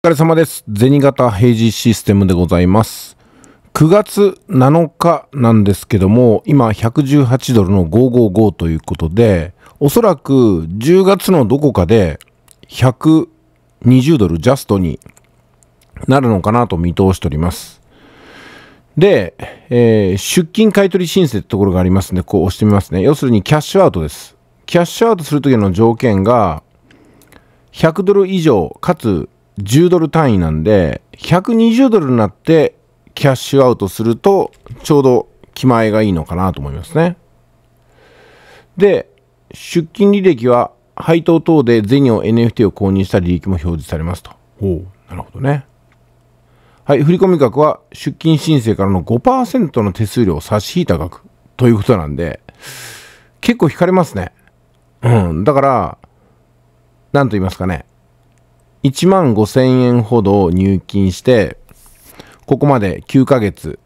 お疲れ様です。銭形平時システムでございます。9月7日なんですけども、今118ドルの555ということで、おそらく10月のどこかで120ドルジャストになるのかなと見通しております。で、えー、出金買取申請ってところがありますんで、こう押してみますね。要するにキャッシュアウトです。キャッシュアウトするときの条件が、100ドル以上、かつ10ドル単位なんで、120ドルになってキャッシュアウトすると、ちょうど気前がいいのかなと思いますね。で、出金履歴は配当等で銭を NFT を購入した利益も表示されますと。おなるほどね。はい、振込額は出金申請からの5%の手数料を差し引いた額ということなんで、結構引かれますね。うん、だから、なんと言いますかね。1万5000円ほど入金して、ここまで9ヶ月、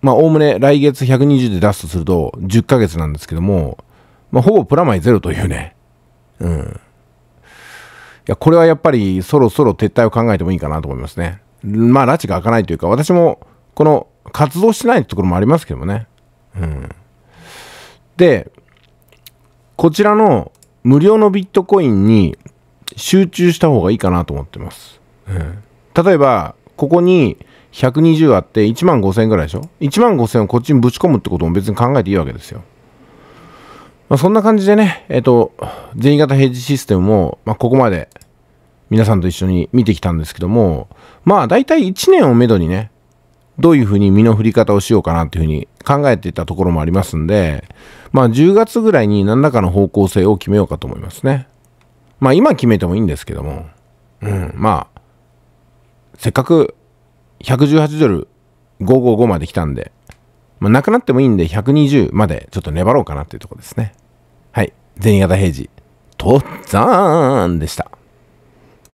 まあ、おおむね来月120で出すとすると10ヶ月なんですけども、まあ、ほぼプラマイゼロというね。うん。いや、これはやっぱりそろそろ撤退を考えてもいいかなと思いますね。まあ、拉致が開かないというか、私もこの活動してないところもありますけどもね。うん。で、こちらの無料のビットコインに集中した方がいいかなと思ってます。うん、例えば、ここに120あって1万5000円ぐらいでしょ ?1 万5000円をこっちにぶち込むってことも別に考えていいわけですよ。まあ、そんな感じでね、えっ、ー、と、全員型平時システムも、まあ、ここまで皆さんと一緒に見てきたんですけども、まあ、大体1年をめどにね、どういうふうに身の振り方をしようかなっていうふうに考えていたところもありますんで、まあ、10月ぐらいに何らかの方向性を決めようかと思いますね。まあ今決めてもいいんですけども、うん、まあ、せっかく118ドル555まで来たんで、まあ、なくなってもいいんで120までちょっと粘ろうかなっていうとこですね。はい。銭形平次、とっざーんでした。